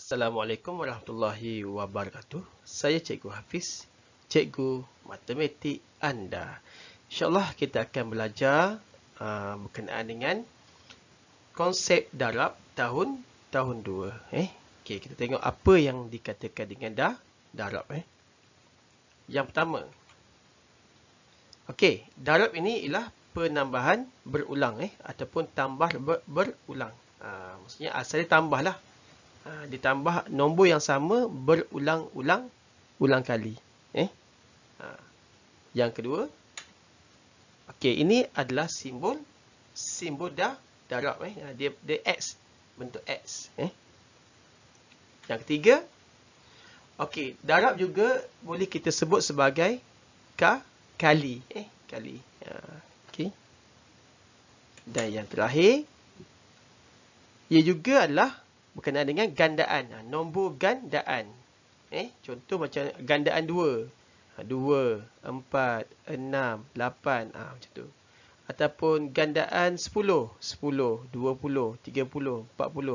Assalamualaikum warahmatullahi wabarakatuh. Saya Cikgu Hafiz, Cikgu Matematik anda. InsyaAllah kita akan belajar uh, berkenaan dengan konsep darab tahun tahun 2. Eh? Okay, kita tengok apa yang dikatakan dengan dah darab. Eh? Yang pertama, okay, darab ini ialah penambahan berulang eh? ataupun tambah ber berulang. Uh, maksudnya asalnya ah, tambahlah Ha, ditambah nombor yang sama berulang-ulang ulang kali. Eh? Ha. Yang kedua, okay, ini adalah simbol simbol dah darab. Eh? Ha, dia, dia X, bentuk X. Eh? Yang ketiga, okay, darab juga boleh kita sebut sebagai k kali. Eh? kali. Ha. Okay. Dan yang terakhir, ia juga adalah berkenaan dengan gandaan. Ha, nombor gandaan. Eh, contoh macam gandaan 2. 2, 4, 6, 8 ah macam tu ataupun gandaan 10 10, 20, 30, 40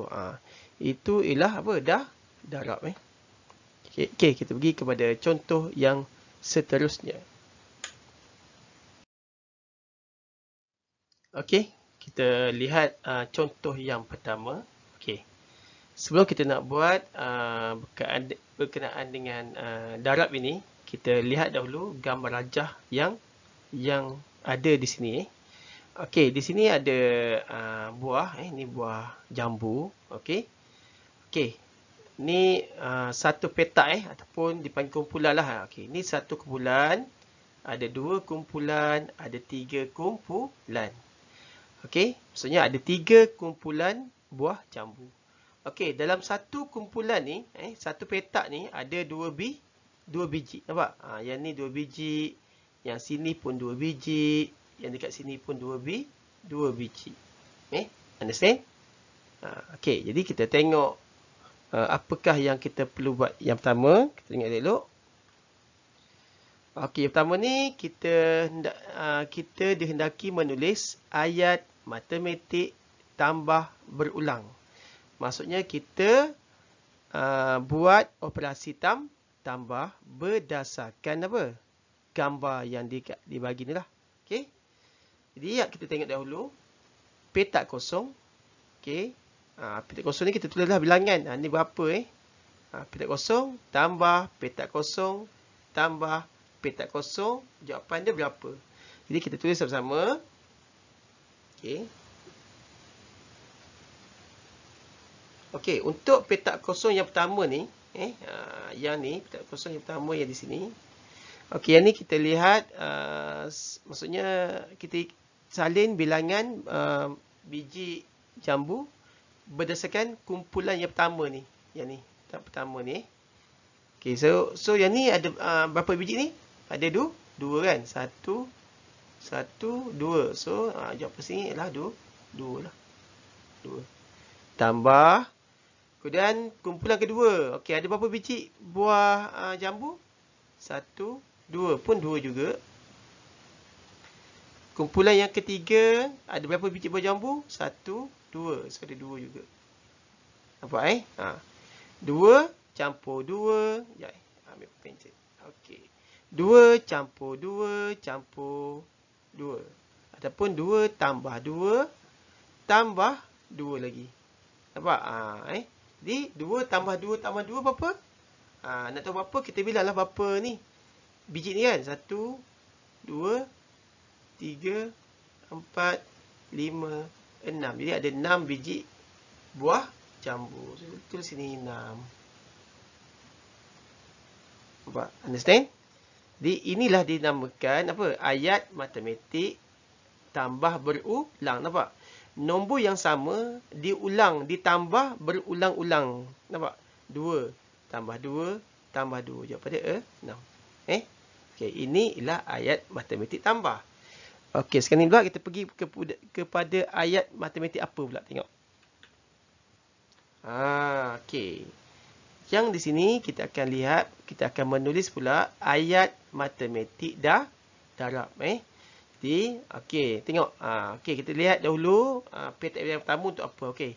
ah itu ialah apa dah darab eh okey okay, kita pergi kepada contoh yang seterusnya okey kita lihat uh, contoh yang pertama sebelum kita nak buat uh, berkenaan dengan uh, darab ini, kita lihat dahulu gambar rajah yang yang ada di sini. Okey, di sini ada uh, buah. Eh, ini buah jambu. Okey. Okey. Ini uh, satu petak eh, ataupun dipanggil kumpulan lah. Okey, ini satu kumpulan. Ada dua kumpulan. Ada tiga kumpulan. Okey, maksudnya ada tiga kumpulan buah jambu. Okey, dalam satu kumpulan ni, eh, satu petak ni ada dua bi, dua biji. Nampak? Ha, yang ni dua biji, yang sini pun dua biji, yang dekat sini pun dua bi, dua biji. Eh, understand? Ha, Okey, jadi kita tengok uh, apakah yang kita perlu buat. Yang pertama, kita tengok elok. Okey, yang pertama ni kita hendak uh, kita dihendaki menulis ayat matematik tambah berulang. Maksudnya kita uh, buat operasi tam, tambah berdasarkan apa? Gambar yang di, dibagi ni lah. Okay. Jadi ya kita tengok dahulu. Petak kosong. Okay. Ha, ah, petak kosong ni kita tulis lah bilangan. Ha, ni berapa eh? Ha, ah, petak kosong tambah petak kosong tambah petak kosong. Jawapan dia berapa? Jadi kita tulis sama-sama. Okay. Okey, untuk petak kosong yang pertama ni, eh, uh, yang ni petak kosong yang pertama yang di sini. Okey, yang ni kita lihat, uh, maksudnya kita salin bilangan uh, biji jambu berdasarkan kumpulan yang pertama ni, yang ni petak pertama ni. Okey, so so yang ni ada uh, berapa biji ni? Ada dua, dua kan? Satu, satu, dua. So uh, jawapan sini ialah dua, dua lah, dua. Tambah Kemudian kumpulan kedua. Okey, ada berapa biji buah uh, jambu? Satu, dua. Pun dua juga. Kumpulan yang ketiga, ada berapa biji buah jambu? Satu, dua. So, ada dua juga. Nampak eh? Ha. Dua, campur dua. Ya, ambil pencet. Okey. Dua, campur dua, campur dua. Ataupun dua, tambah dua. Tambah dua lagi. Nampak? Ha, eh? Jadi 2 tambah 2 tambah 2 berapa? Ha, nak tahu berapa? Kita bilanglah berapa ni. Biji ni kan? 1, 2, 3, 4, 5, 6. Jadi ada enam biji buah jambu. So, betul sini enam. Nampak? Understand? Jadi inilah dinamakan apa? ayat matematik tambah berulang. Nampak? Nampak? nombor yang sama diulang, ditambah berulang-ulang. Nampak? 2 tambah 2 tambah 2. Jawapannya E. 6. Eh? Okay ini ialah ayat matematik tambah. Okay sekarang ni pula kita pergi ke, kepada ayat matematik apa pula tengok. Ah, ha, okay. Yang di sini kita akan lihat, kita akan menulis pula ayat matematik dah darab eh. Di, okay, tengok. Uh, okey, kita lihat dahulu uh, petak yang pertama untuk apa. Okey,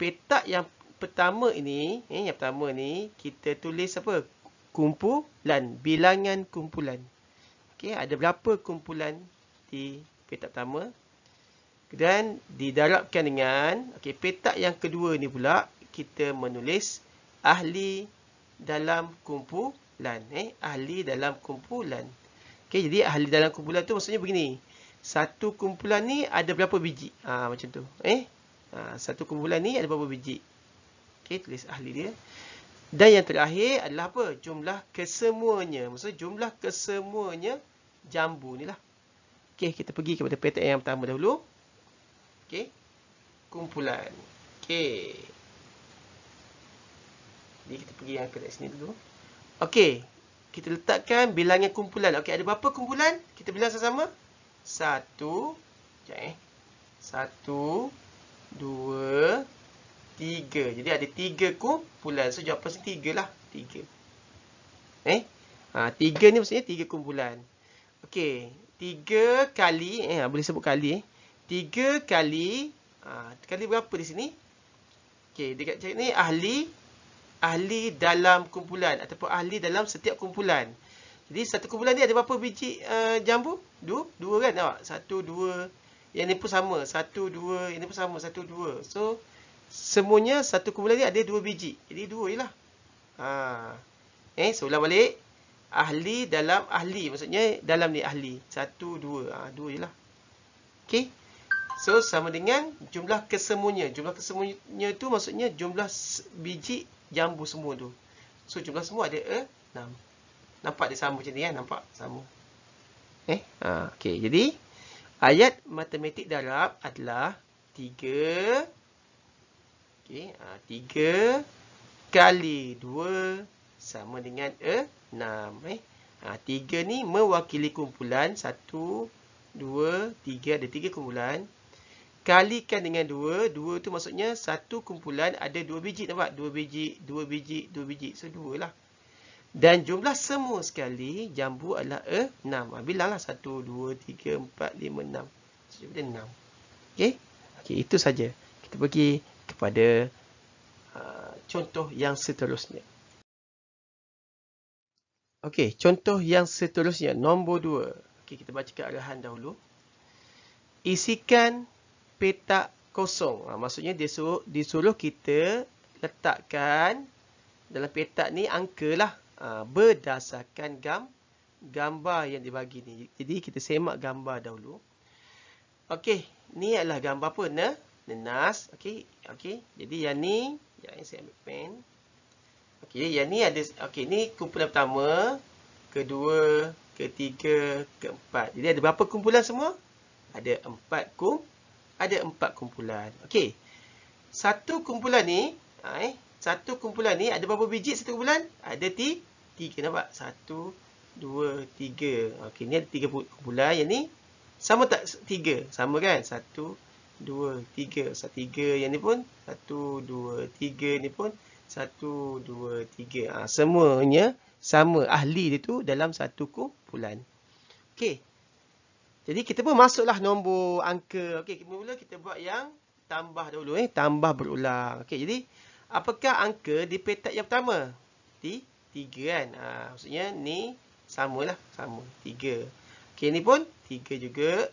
petak yang pertama ini, eh, yang pertama ni kita tulis apa? Kumpulan, bilangan kumpulan. Okey, ada berapa kumpulan di petak pertama? Dan didarabkan dengan, okey, petak yang kedua ni pula, kita menulis ahli dalam kumpulan. Eh, ahli dalam kumpulan. Okay, jadi ahli dalam kumpulan tu maksudnya begini. Satu kumpulan ni ada berapa biji? ha, macam tu. Eh? Ha, satu kumpulan ni ada berapa biji? Okay, tulis ahli dia. Dan yang terakhir adalah apa? Jumlah kesemuanya. Maksudnya jumlah kesemuanya jambu ni lah. Okay, kita pergi kepada pattern yang pertama dahulu. Okay, Kumpulan. Okay, Jadi kita pergi yang ke sini dulu. Okay kita letakkan bilangan kumpulan. Okey, ada berapa kumpulan? Kita bilang sama-sama. Satu. Sekejap eh. Satu. Dua. Tiga. Jadi ada tiga kumpulan. So, jawapan sini tiga lah. Tiga. Eh? Ha, tiga ni maksudnya tiga kumpulan. Okey. Tiga kali. Eh, ha, boleh sebut kali eh. Tiga kali. Ha, kali berapa di sini? Okey, dekat cari ni ahli ahli dalam kumpulan ataupun ahli dalam setiap kumpulan. Jadi satu kumpulan ni ada berapa biji uh, jambu? Dua, dua kan nampak? Satu, dua. Yang ni pun sama. Satu, dua. Yang ni pun sama. Satu, dua. So, semuanya satu kumpulan ni ada dua biji. Jadi dua je lah. Ha. Eh, seulang balik. Ahli dalam ahli. Maksudnya dalam ni ahli. Satu, dua. Ha, dua je lah. Okay. So, sama dengan jumlah kesemuanya. Jumlah kesemuanya tu maksudnya jumlah biji jambu semua tu. So jumlah semua ada 6. Nampak dia sama macam ni kan? Nampak sama. Eh? Ha, okay. Jadi, ayat matematik darab adalah 3. Okay. Ha, 3 kali 2 sama dengan 6. Eh? Ha, 3 ni mewakili kumpulan 1, 2, 3. Ada 3 kumpulan kalikan dengan dua, dua tu maksudnya satu kumpulan ada dua biji nampak? Dua biji, dua biji, dua biji. So, 2 lah. Dan jumlah semua sekali jambu adalah 6. Ah, bilang lah 1, 2, 3, 4, 5, 6. Maksudnya benda 6. Okay? Okay, itu saja. Kita pergi kepada uh, contoh yang seterusnya. Okey, contoh yang seterusnya. Nombor dua. Okey, kita baca ke arahan dahulu. Isikan petak kosong. Ha, maksudnya dia suruh, disuruh kita letakkan dalam petak ni angka lah ha, berdasarkan gam, gambar yang dibagi ni. Jadi kita semak gambar dahulu. Okey, ni adalah gambar apa? Ne? Nenas. Okey, okey. Jadi yang ni, yang saya ambil pen. Okey, yang ni ada, okey ni kumpulan pertama, kedua, ketiga, keempat. Jadi ada berapa kumpulan semua? Ada empat kumpulan ada empat kumpulan. Okey. Satu kumpulan ni, ha, eh, satu kumpulan ni ada berapa biji satu kumpulan? Ada ti, tiga nampak? Satu, dua, tiga. Okey, ni ada tiga kumpulan. Yang ni sama tak tiga? Sama kan? Satu, dua, tiga. Satu, tiga yang ni pun. Satu, dua, tiga ni pun. Satu, dua, tiga. Ha, semuanya sama ahli dia tu dalam satu kumpulan. Okey. Jadi kita pun masuklah nombor angka. Okey, kita mula kita buat yang tambah dahulu eh, tambah berulang. Okey, jadi apakah angka di petak yang pertama? Di 3 kan. Ha, maksudnya ni samalah, sama. 3. Okey, ni pun 3 juga.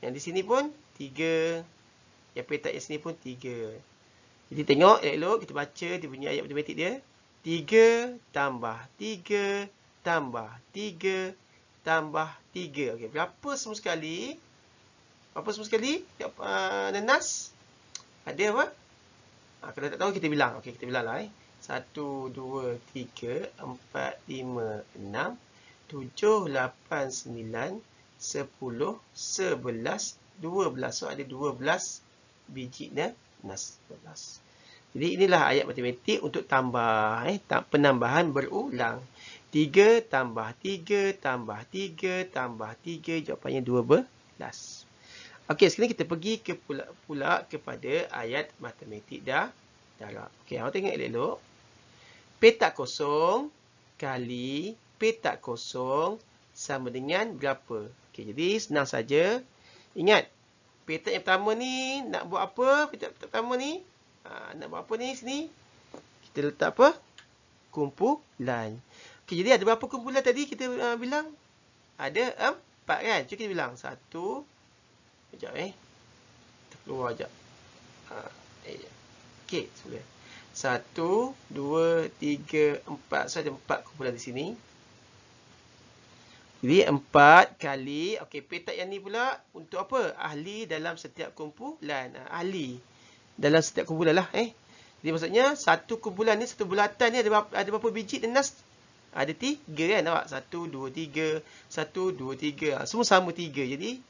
Yang di sini pun 3. Yang petak yang sini pun 3. Jadi tengok elok-elok kita baca dia punya ayat matematik dia. 3 tambah 3 tambah 3 tambah 3. Okey, berapa semua sekali? Berapa semua sekali? Ya, uh, nenas? Ada apa? Ha, kalau tak tahu, kita bilang. Okey, kita bilanglah. lah eh. 1, 2, 3, 4, 5, 6, 7, 8, 9, 10, 11, 12. So, ada 12 biji nenas. 12. Jadi, inilah ayat matematik untuk tambah. Eh, penambahan berulang. 3 tambah 3 tambah 3 tambah 3 jawapannya 12. Okey, sekarang kita pergi ke pula, pula kepada ayat matematik dah darab. Lah. Okey, awak tengok elok-elok. Petak kosong kali petak kosong sama dengan berapa? Okey, jadi senang saja. Ingat, petak yang pertama ni nak buat apa? Petak, petak pertama ni aa, ah, nak buat apa ni sini? Kita letak apa? Kumpulan. Kumpulan. Okey, jadi ada berapa kumpulan tadi kita uh, bilang? Ada empat kan? Cuma kita bilang. Satu. Sekejap eh. Keluar sekejap. Uh, eh. Okey, sebelah. Satu, dua, tiga, empat. So, ada empat kumpulan di sini. Jadi, empat kali. Okey, petak yang ni pula untuk apa? Ahli dalam setiap kumpulan. Ha, ahli dalam setiap kumpulan lah. Eh. Jadi, maksudnya satu kumpulan ni, satu bulatan ni ada berapa, ada berapa biji? Ada ada tiga kan nampak? Satu, dua, tiga. Satu, dua, tiga. Ha, semua sama tiga. Jadi,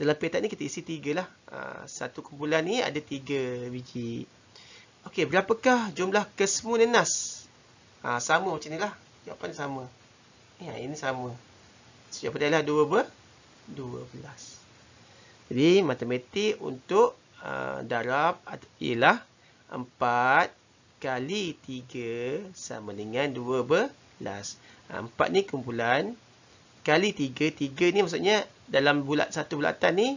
dalam petak ni kita isi tiga lah. Ha, satu kumpulan ni ada tiga biji. Okey, berapakah jumlah kesemua nenas? Ha, ah, sama macam ni lah. Jawapan sama. Ya, ini sama. Setiap petak adalah dua ber? Dua belas. Jadi, matematik untuk uh, darab ialah empat kali tiga sama dengan dua ber? belas. Ha, empat ni kumpulan. Kali tiga. Tiga ni maksudnya dalam bulat satu bulatan ni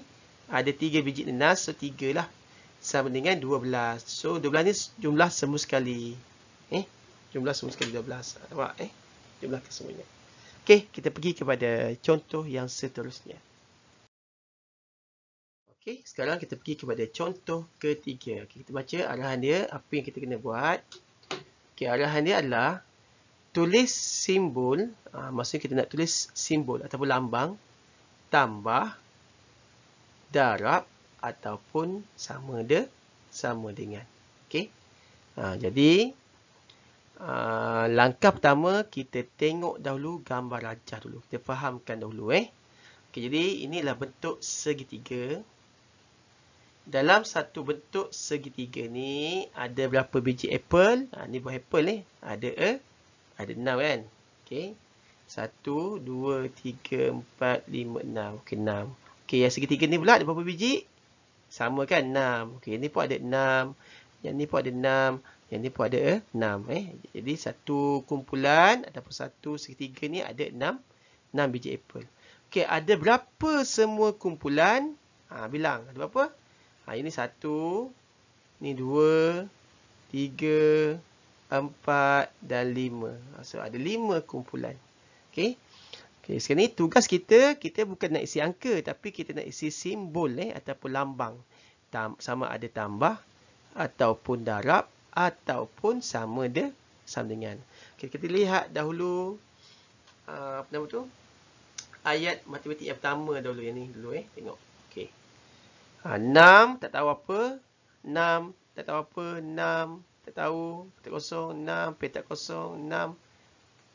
ada tiga biji nenas. So, tiga lah. Sama dengan dua belas. So, dua belas ni jumlah semua sekali. Eh? Jumlah semua sekali dua belas. Nampak eh? Jumlah kesemuanya. Okey, kita pergi kepada contoh yang seterusnya. Okey, sekarang kita pergi kepada contoh ketiga. Okay, kita baca arahan dia, apa yang kita kena buat. Okey, arahan dia adalah tulis simbol, uh, maksudnya kita nak tulis simbol ataupun lambang, tambah, darab ataupun sama de, sama dengan. Okay. Uh, ah, jadi, uh, langkah pertama kita tengok dahulu gambar rajah dulu. Kita fahamkan dahulu eh. Okay, jadi, inilah bentuk segitiga. Dalam satu bentuk segitiga ni, ada berapa biji apple? Ha, ni buah apple ni. Eh? Ada eh, ada enam, kan? Okey. 1 2 3 4 5 6. Okey, 6. Okey, yang segitiga ni pula ada berapa biji? Sama kan? enam. Okey, ni pun ada enam. Yang ni pun ada enam. Yang ni pun ada eh, enam, eh. Jadi satu kumpulan ataupun satu segitiga ni ada enam, enam biji apple. Okey, ada berapa semua kumpulan? Ah, ha, bilang. Ada berapa? Ah, ha, ini 1 ni 2 tiga empat dan lima. Ah, so, ada lima kumpulan. Okay. okay. Sekarang ni tugas kita, kita bukan nak isi angka tapi kita nak isi simbol eh, ataupun lambang. Tam, sama ada tambah ataupun darab ataupun sama ada sandingan. Okay, kita lihat dahulu uh, apa nama tu? Ayat matematik yang pertama dahulu yang ni dulu eh. Tengok. Okay. Ha, ah, enam, tak tahu apa. Enam, tak tahu apa. Enam, kita tahu petak kosong 6, petak kosong 6.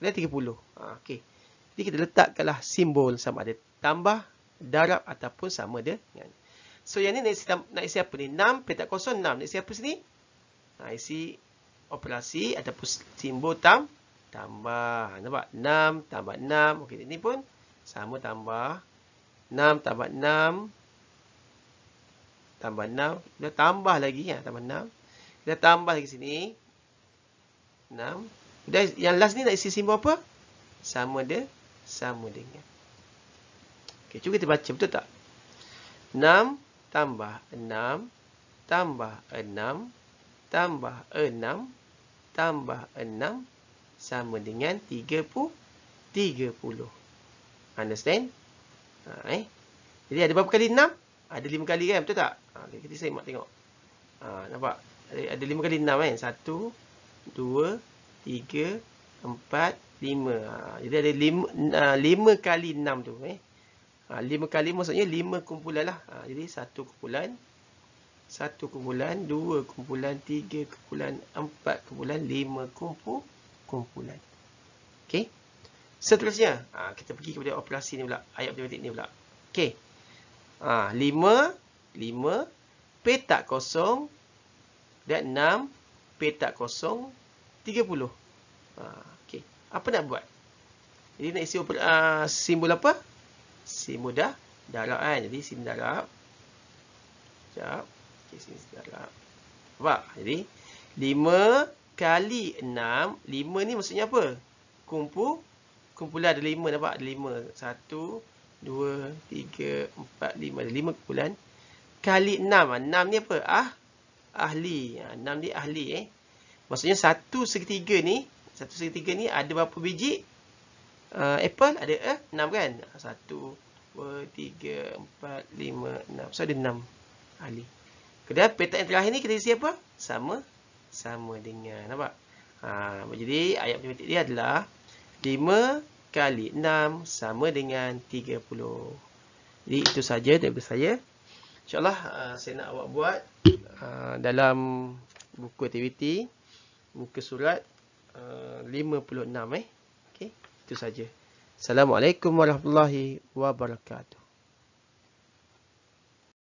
Ada 30. Ha, okay. Jadi kita letakkanlah simbol sama ada tambah, darab ataupun sama dia. Dengan. So yang ni nak isi, nak isi apa ni? 6, petak kosong 6. Nak isi apa sini? Ha, isi operasi ataupun simbol tam, tambah. Nampak? 6 tambah 6. Okey, ini pun sama tambah. 6 tambah 6. Tambah 6. Dia tambah lagi. Ya, tambah 6. Kita tambah lagi sini. 6. Dan yang last ni nak isi simbol apa? Sama dia. Sama dengan. Okey, cuba kita baca betul tak? 6 tambah 6 tambah 6 tambah 6 tambah 6 sama dengan 30. 30. Understand? Ha, eh? Jadi ada berapa kali 6? Ada 5 kali kan? Betul tak? Ha, kita simak tengok. Ha, Nampak? Eh, ada lima kali enam kan satu, dua, tiga, empat, lima. Ah, jadi ada ah, lima 5 kali enam tu eh ah, Lima kali maksudnya lima kumpulan lah jadi satu kumpulan satu kumpulan dua kumpulan tiga kumpulan empat kumpulan lima kumpul kumpulan okey seterusnya kita pergi kepada operasi ni pula ayat matematik ni pula okey lima 5 petak kosong That 6 petak kosong 30. Ha, okay. Apa nak buat? Jadi nak isi uh, simbol apa? Simbol dah darab kan. Jadi sini darab. Sekejap. Okay, sini darab. Nampak? Jadi 5 kali 6. 5 ni maksudnya apa? Kumpul. Kumpulan ada 5 nampak? Ada 5. 1, 2, 3, 4, 5. Ada 5 kumpulan. Kali 6. 6 ah, ni apa? Ah, ahli. Ha, enam dia ahli eh. Maksudnya satu segitiga ni, satu segitiga ni ada berapa biji? Uh, apple ada eh? enam kan? Satu, dua, tiga, empat, lima, enam. So ada enam ahli. Kedua petak yang terakhir ni kita isi apa? Sama. Sama dengan. Nampak? Ha, jadi ayat matematik dia adalah 5 kali 6 sama dengan 30. Jadi itu saja daripada saya. InsyaAllah uh, saya nak awak buat uh, dalam buku aktiviti, buku surat uh, 56 eh. Okay, itu saja. Assalamualaikum warahmatullahi wabarakatuh.